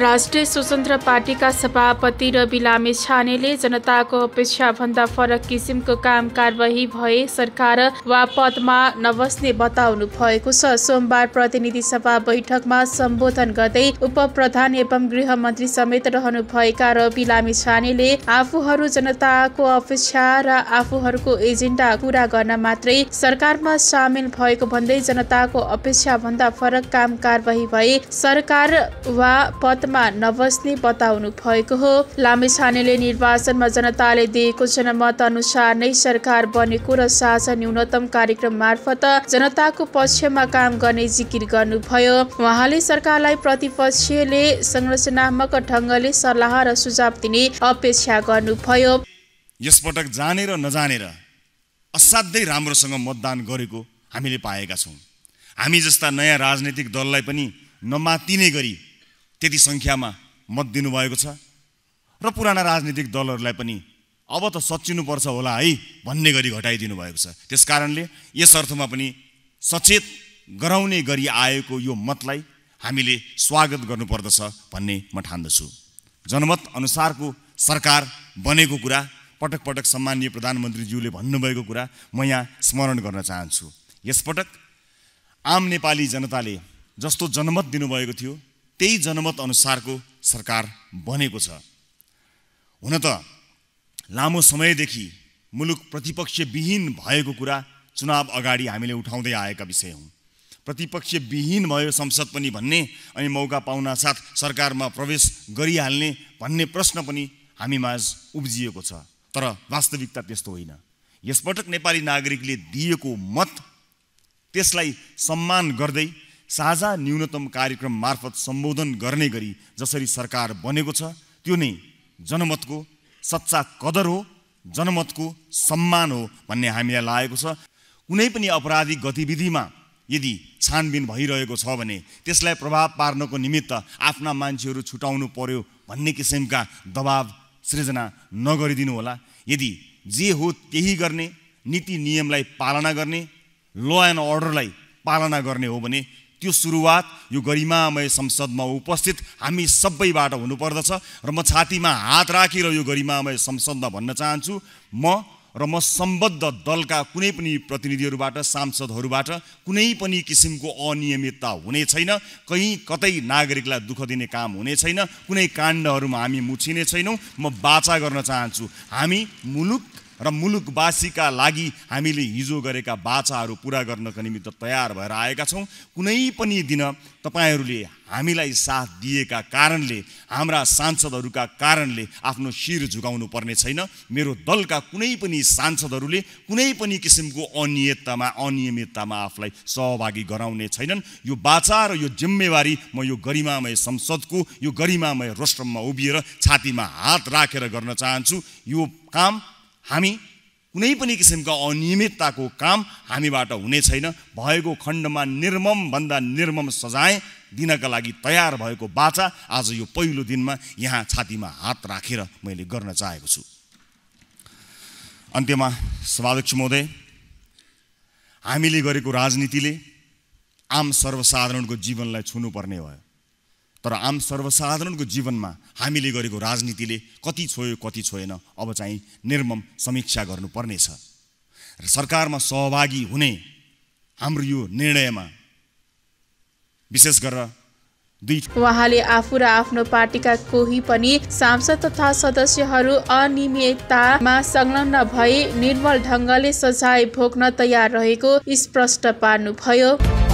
राष्ट्रिय स्वतन्त्र पार्टीका सभापति रवि लामे छानेले जनताको अपेक्षाभन्दा फरक किसिमको काम कारवाही भए सरकार वा पदमा नबस्ने बताउनु भएको छ सोमबार प्रतिनिधि सभा बैठकमा सम्बोधन गर्दै उप प्रधान एवं गृह मन्त्री समेत रहनुभएका रवि लामे छानेले आफूहरू जनताको अपेक्षा र आफूहरूको एजेन्डा पूरा गर्न मात्रै सरकारमा सामेल भएको भन्दै जनताको अपेक्षाभन्दा फरक काम कारवाही भए सरकार वा पद मतमा नबस्ने बताउनु भएको हो लामेछानेले निर्वाचनमा जनताले दिएको जनमत अनुसार नै सरकार बनेको र साझा न्यूनतम कार्यक्रम मार्फत जनताको पक्षमा काम गर्ने जिकिर गर्नुभयो उहाँले सरकारलाई प्रतिपक्षले संरचनात्मक ढङ्गले सल्लाह र सुझाव दिने अपेक्षा गर्नुभयो यसपटक जानेर नजानेर असाध्यै राम्रोसँग मतदान गरेको हामीले पाएका छौँ हामी जस्ता नयाँ राजनैतिक दललाई पनि नमातिने गरी त्यति सङ्ख्यामा मत दिनुभएको छ र पुराना राजनीतिक दलहरूलाई पनि अब त सचिनुपर्छ होला है भन्ने गरी घटाइदिनु भएको छ त्यस कारणले यस अर्थमा पनि सचेत गराउने गरी आएको यो मतलाई हामीले स्वागत गर्नुपर्दछ भन्ने म ठान्दछु जनमत अनुसारको सरकार बनेको कुरा पटक पटक सम्मानीय प्रधानमन्त्रीज्यूले भन्नुभएको कुरा म यहाँ स्मरण गर्न चाहन्छु यसपटक आम नेपाली जनताले जस्तो जनमत दिनुभएको थियो त्यही जनमत अनुसारको सरकार बनेको छ हुन त लामो समयदेखि मुलुक प्रतिपक्षविहीन भएको कुरा चुनाव अगाडि हामीले उठाउँदै आएका विषय हौँ प्रतिपक्षविहीन भयो संसद पनि भन्ने अनि मौका साथ सरकारमा प्रवेश गरिहाल्ने भन्ने प्रश्न पनि हामी माझ उब्जिएको छ तर वास्तविकता त्यस्तो होइन यसपटक नेपाली नागरिकले दिएको मत त्यसलाई सम्मान गर्दै साझा न्यूनतम कार्यक्रम मार्फत सम्बोधन गर्ने गरी जसरी सरकार बनेको छ त्यो नै जनमतको सच्चा कदर हो जनमतको सम्मान हो भन्ने हामीलाई लागेको छ कुनै पनि अपराधिक गतिविधिमा यदि छानबिन भइरहेको छ भने त्यसलाई प्रभाव पार्नको निमित्त आफ्ना मान्छेहरू छुटाउनु पर्यो भन्ने किसिमका दबाव सृजना नगरिदिनु होला यदि जे हो त्यही गर्ने नीति नियमलाई पालना गर्ने ल एन्ड अर्डरलाई पालना गर्ने हो भने त्यो सुरुवात यो गरिमामय संसदमा उपस्थित हामी सबैबाट हुनुपर्दछ र म छातीमा हात राखेर यो गरिमामय संसदमा भन्न चाहन्छु म र म सम्बद्ध दलका कुनै पनि प्रतिनिधिहरूबाट सांसदहरूबाट कुनै पनि किसिमको अनियमितता हुने छैन कहीँ कतै नागरिकलाई दुःख दिने काम हुने छैन कुनै काण्डहरूमा हामी मुछिने छैनौँ म बाचा गर्न चाहन्छु हामी मुलुक र मुलुकवासीका लागि हामीले हिजो गरेका बाचाहरू पुरा गर्नको निमित्त तयार भएर आएका छौँ कुनै पनि दिन तपाईँहरूले हामीलाई साथ दिएका कारणले हाम्रा सांसदहरूका कारणले आफ्नो शिर झुकाउनु पर्ने छैन मेरो दलका कुनै पनि सांसदहरूले कुनै पनि किसिमको अनियततामा अनियमिततामा आफूलाई सहभागी गराउने छैनन् यो बाचा र यो जिम्मेवारी म यो गरिमामय संसदको यो गरिमामय रोस्ट्रममा उभिएर छातीमा हात राखेर गर्न चाहन्छु यो काम हामी कुनै पनि किसिमका अनियमितताको काम हामीबाट हुने छैन भएको खण्डमा निर्ममभन्दा निर्मम सजाय दिनका लागि तयार भएको बाचा आज यो पहिलो दिनमा यहाँ छातीमा हात राखेर रा मैले गर्न चाहेको छु अन्त्यमा सभाध्यक्ष महोदय हामीले गरेको राजनीतिले आम सर्वसाधारणको जीवनलाई छुनुपर्ने भयो तर आम सर्वसाधारणको जीवनमा हामीले गरेको राजनीतिले कति छोयो कति छोएन अब चाहिँ निर्मम समीक्षा गर्नुपर्नेछ र सरकारमा सहभागी हुने हाम्रो यो निर्णयमा विशेष गरेर उहाँले आफू र आफ्नो पार्टीका कोही पनि सांसद तथा सदस्यहरू अनियमिततामा संलग्न भई निर्मल ढङ्गले सजाय भोग्न तयार रहेको स्पष्ट पार्नुभयो